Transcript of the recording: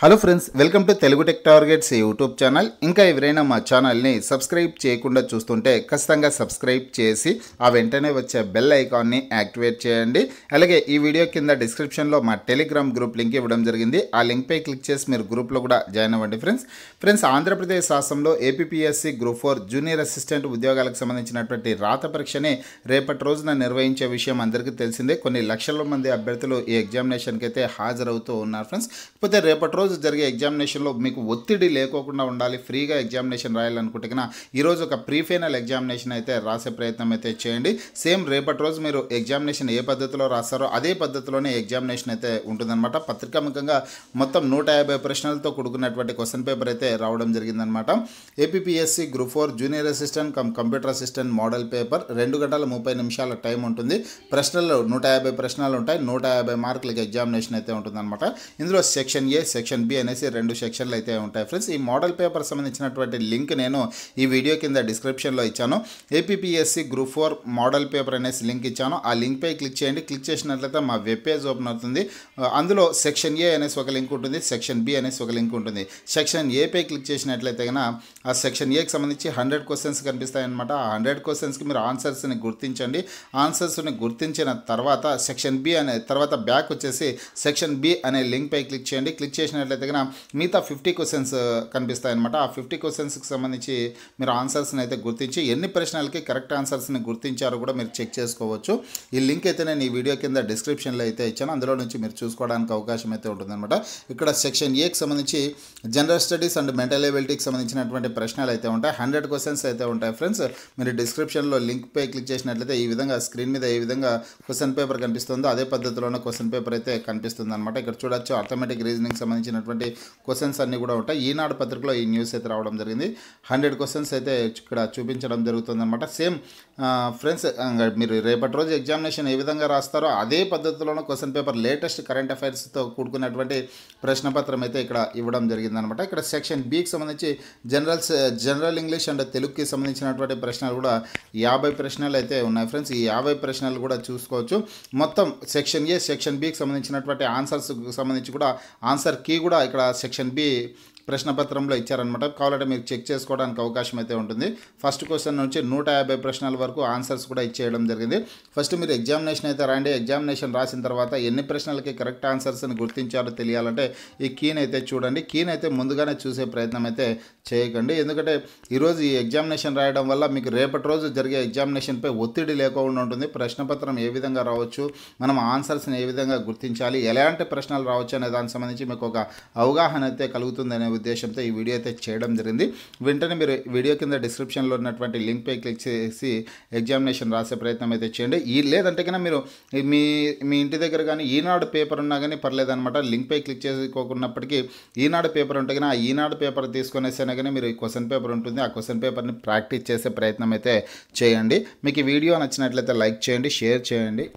hello friends welcome to Telugu tech targets YouTube channel ఇంకా ఎవరైనా మా ఛానల్ని సబ్స్క్రైబ్ చేయకుండా చూస్తుంటే ఖచ్చితంగా సబ్స్క్రైబ్ చేసి ఆ వెంటనే వచ్చే బెల్ ఐకాన్ని యాక్టివేట్ చేయండి అలాగే ఈ వీడియో కింద డిస్క్రిప్షన్లో మా టెలిగ్రామ్ గ్రూప్ లింక్ ఇవ్వడం జరిగింది ఆ లింక్పై క్లిక్ చేసి మీరు గ్రూప్లో కూడా జాయిన్ అవ్వండి ఫ్రెండ్స్ ఫ్రెండ్స్ ఆంధ్రప్రదేశ్ రాష్ట్రంలో APSC group four junior assistant ఉద్యోగాలకు సంబంధించినటువంటి రాత పరీక్షని రేపటి రోజున నిర్వహించే విషయం అందరికీ తెలిసిందే కొన్ని లక్షల మంది అభ్యర్థులు ఈ ఎగ్జామినేషన్కి అయితే హాజరవుతూ ఉన్నారు ఫ్రెండ్స్ పోతే రేపటి రోజు ఈరోజు జరిగే ఎగ్జామినేషన్లో మీకు ఒత్తిడి లేకోకుండా ఉండాలి ఫ్రీగా ఎగ్జామినేషన్ రాయాలనుకుంటే ఈరోజు ఒక ప్రీ ఫైనల్ ఎగ్జామినేషన్ అయితే రాసే ప్రయత్నం అయితే చేయండి సేమ్ రేపటి రోజు మీరు ఎగ్జామినేషన్ ఏ పద్ధతిలో రాస్తారో అదే పద్ధతిలోనే ఎగ్జామినేషన్ అయితే ఉంటుందన్నమాట పత్రికాముఖంగా మొత్తం నూట యాభై ప్రశ్నలతో కూడుకున్నటువంటి క్వశ్చన్ పేపర్ అయితే రావడం జరిగిందనమాట APSC group four junior assistant cum computer assistant model paper రెండు గంటల ముప్పై నిమిషాల టైం ఉంటుంది ప్రశ్నలు నూట యాభై ప్రశ్నలు ఉంటాయి నూట యాభై మార్కులకి ఎగ్జామినేషన్ అయితే ఉంటుందన్నమాట ఇందులో section A section section B అనేసి రెండు సెక్షన్లు అయితే ఉంటాయి ఫ్రెండ్స్ ఈ మోడల్ పేపర్ సంబంధించినటువంటి లింక్ నేను ఈ వీడియో కింద డిస్క్రిప్షన్లో ఇచ్చాను APSC group four model paper అనేసి లింక్ ఇచ్చాను ఆ లింక్పై క్లిక్ చేయండి క్లిక్ చేసినట్లయితే మా వెబ్ పేజ్ ఓపెన్ అవుతుంది అందులో సెక్షన్ ఏ అనేసి ఒక లింక్ ఉంటుంది సెక్షన్ బి అనేసి ఒక లింక్ ఉంటుంది సెక్షన్ ఏపై క్లిక్ చేసినట్లయితే కన్నా ఆ సెక్షన్ ఏకి సంబంధించి హండ్రెడ్ క్వశ్చన్స్ కనిపిస్తాయన్నమాట ఆ హండ్రెడ్ క్వశ్చన్స్కి మీరు ఆన్సర్స్ని గుర్తించండి ఆన్సర్స్ని గుర్తించిన తర్వాత సెక్షన్ బి అనే తర్వాత బ్యాక్ వచ్చేసి సెక్షన్ బి అనే లింక్ పై క్లిక్ చేయండి క్లిక్ చేసిన చూసుకున్నట్లయితే కనుక మిగతా ఫిఫ్టీ క్వశ్చన్స్ uh, కనిపిస్తాయి అనమాట ఆ ఫిఫ్టీ క్వశ్చన్స్కి సంబంధించి మీరు ఆన్సర్స్ని అయితే గుర్తించి ఎన్ని ప్రశ్నలకి కరెక్ట్ ఆన్సర్స్ని గుర్తించారో కూడా మీరు చెక్ చేసుకోవచ్చు ఈ లింక్ అయితే నేను ఈ వీడియో కింద డిస్క్రిప్షన్లో అయితే ఇచ్చాను అందులో నుంచి మీరు చూసుకోవడానికి అవకాశం అయితే ఉంటుందన్నమాట ఇక్కడ సెక్షన్ ఏకి సంబంధించి జనరల్ స్టడీస్ అండ్ మెంటల్ ఎబిలిటీకి సంబంధించినటువంటి ప్రశ్నలు అయితే ఉంటాయి హండ్రెడ్ క్వశ్చన్స్ అయితే ఉంటాయి ఫ్రెండ్స్ మీరు డిస్క్రిప్షన్లో పై క్లిక్ చేసినట్లయితే ఈ విధంగా స్క్రీన్ మీద ఏ విధంగా క్వశ్చన్ పేపర్ కనిపిస్తుందో అదే పద్ధతిలోనే క్వశ్చన్ పేపర్ అయితే కనిపిస్తుంది అనమాట ఇక్కడ చూడొచ్చు ఆర్థమెటిక్ రీజనింగ్ సంబంధించిన సంబంధించినటువంటి క్వశ్చన్స్ అన్నీ కూడా ఉంటాయి ఈనాడు పత్రికలో ఈ న్యూస్ అయితే రావడం జరిగింది హండ్రెడ్ క్వశ్చన్స్ అయితే ఇక్కడ చూపించడం జరుగుతుంది సేమ్ ఫ్రెండ్స్ మీరు రేపటి రోజు ఎగ్జామినేషన్ ఏ విధంగా రాస్తారో అదే పద్ధతిలోనే క్వశ్చన్ పేపర్ లేటెస్ట్ కరెంట్ అఫైర్స్తో కూడుకున్నటువంటి పత్రం అయితే ఇక్కడ ఇవ్వడం జరిగిందనమాట ఇక్కడ సెక్షన్ బీకి సంబంధించి జనరల్స్ జనరల్ ఇంగ్లీష్ అండ్ తెలుగుకి సంబంధించినటువంటి ప్రశ్నలు కూడా యాభై ప్రశ్నలు అయితే ఉన్నాయి ఫ్రెండ్స్ ఈ యాభై ప్రశ్నలు కూడా చూసుకోవచ్చు మొత్తం సెక్షన్ ఏ సెక్షన్ బీకి సంబంధించినటువంటి ఆన్సర్స్ సంబంధించి కూడా ఆన్సర్ కీ కూడా కూడా ఇక్కడ సెక్షన్ బి ప్రశ్నపత్రంలో ఇచ్చారనమాట కావాలంటే మీరు చెక్ చేసుకోవడానికి అవకాశం అయితే ఉంటుంది ఫస్ట్ క్వశ్చన్ నుంచి నూట యాభై ప్రశ్నల వరకు ఆన్సర్స్ కూడా ఇచ్చేయడం జరిగింది ఫస్ట్ మీరు ఎగ్జామినేషన్ అయితే రాయండి ఎగ్జామినేషన్ రాసిన తర్వాత ఎన్ని ప్రశ్నలకి కరెక్ట్ ఆన్సర్స్ని గుర్తించారో తెలియాలంటే ఈ కీన్ అయితే చూడండి కీన్ అయితే ముందుగానే చూసే ప్రయత్నం అయితే చేయకండి ఎందుకంటే ఈరోజు ఈ ఎగ్జామినేషన్ రాయడం వల్ల మీకు రేపటి రోజు జరిగే ఎగ్జామినేషన్పై ఒత్తిడి లేకుండా ఉంటుంది ప్రశ్నపత్రం ఏ విధంగా రావచ్చు మనం ఆన్సర్స్ని ఏ విధంగా గుర్తించాలి ఎలాంటి ప్రశ్నలు రావచ్చు అనే దానికి సంబంధించి మీకు ఒక అవగాహన అయితే కలుగుతుంది అనే ఉద్దేశంతో ఈ వీడియో అయితే చేయడం జరిగింది వెంటనే మీరు వీడియో కింద డిస్క్రిప్షన్లో ఉన్నటువంటి లింక్పై క్లిక్ చేసి ఎగ్జామినేషన్ రాసే ప్రయత్నం అయితే చేయండి ఈ లేదంటే కన్నా మీరు మీ మీ ఇంటి దగ్గర కానీ ఈనాడు పేపర్ ఉన్నా కానీ పర్లేదు అనమాట లింక్పై క్లిక్ చేసుకోకున్నప్పటికీ ఈనాడు పేపర్ ఉంటే కానీ ఆ ఈనాడు పేపర్ తీసుకునేసైనా కానీ మీరు ఈ క్వశ్చన్ పేపర్ ఉంటుంది ఆ క్వశ్చన్ పేపర్ని ప్రాక్టీస్ చేసే ప్రయత్నం అయితే చేయండి మీకు ఈ వీడియో నచ్చినట్లయితే లైక్ చేయండి షేర్ చేయండి